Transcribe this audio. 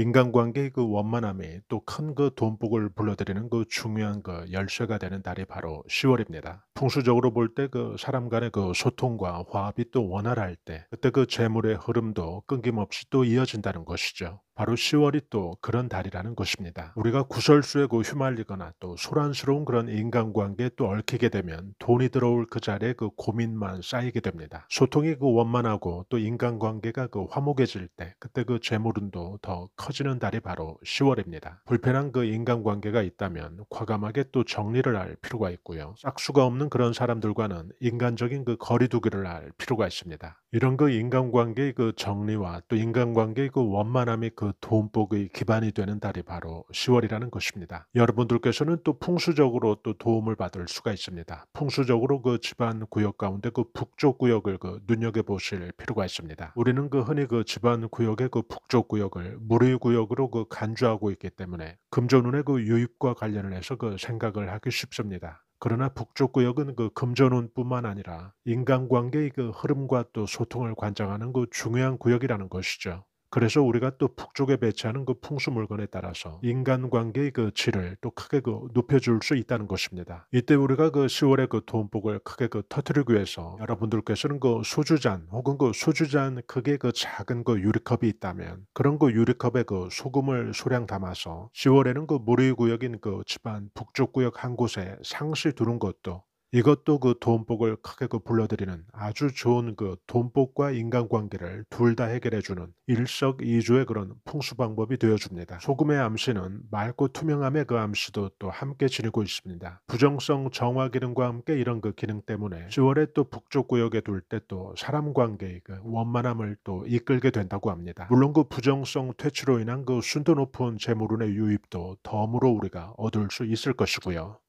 인간관계 그 원만함이 또큰 그 돈복을 불러들이는 그 중요한 그 열쇠가 되는 달이 바로 10월입니다. 풍수적으로 볼 때 그 사람 간의 그 소통과 화합이 또 원활할 때 그때 그 재물의 흐름도 끊김없이 또 이어진다는 것이죠. 바로 10월이 또 그런 달이라는 것입니다. 우리가 구설수에 그 휘말리거나 또 소란스러운 그런 인간관계에 또 얽히게 되면 돈이 들어올 그 자리에 그 고민만 쌓이게 됩니다. 소통이 그 원만하고 또 인간관계가 그 화목해질 때 그때 그 재물운도 더 커지는 달이 바로 10월입니다. 불편한 그 인간관계가 있다면 과감하게 또 정리를 할 필요가 있고요. 짝수가 없는 그런 사람들과는 인간적인 그 거리두기를 할 필요가 있습니다. 이런 그 인간관계의 그 정리와 또 인간관계의 그 원만함이 그그 도움복의 기반이 되는 달이 바로 10월이라는 것입니다. 여러분들께서는 또 풍수적으로 또 도움을 받을 수가 있습니다. 풍수적으로 그 집안 구역 가운데 그 북쪽 구역을 그 눈여겨 보실 필요가 있습니다. 우리는 그 흔히 그 집안 구역의 그 북쪽 구역을 무의 구역으로 그 간주하고 있기 때문에 금전운의 그 유입과 관련을 해서 그 생각을 하기 쉽습니다. 그러나 북쪽 구역은 그 금전운뿐만 아니라 인간관계의 그 흐름과 또 소통을 관장하는 그 중요한 구역이라는 것이죠. 그래서 우리가 또 북쪽에 배치하는 그 풍수 물건에 따라서 인간관계의 그 질을 또 크게 그 높여줄 수 있다는 것입니다. 이때 우리가 그 10월에 그 돈복을 크게 그 터트리기 위해서 여러분들께서는 그 소주잔 혹은 그 소주잔 크게 그 작은 그 유리컵이 있다면 그런 그 유리컵에 그 소금을 소량 담아서 10월에는 그 무리 구역인 그 집안 북쪽 구역 한 곳에 상시 두는 것도 이것도 그 돈복을 크게 그 불러들이는 아주 좋은 그 돈복과 인간관계를 둘 다 해결해주는 일석이조의 그런 풍수 방법이 되어줍니다. 소금의 암시는 맑고 투명함의 그 암시도 또 함께 지니고 있습니다. 부정성 정화 기능과 함께 이런 그 기능 때문에 10월에 또 북쪽 구역에 둘 때 또 사람 관계의 그 원만함을 또 이끌게 된다고 합니다. 물론 그 부정성 퇴치로 인한 그 순도 높은 재물운의 유입도 덤으로 우리가 얻을 수 있을 것이고요.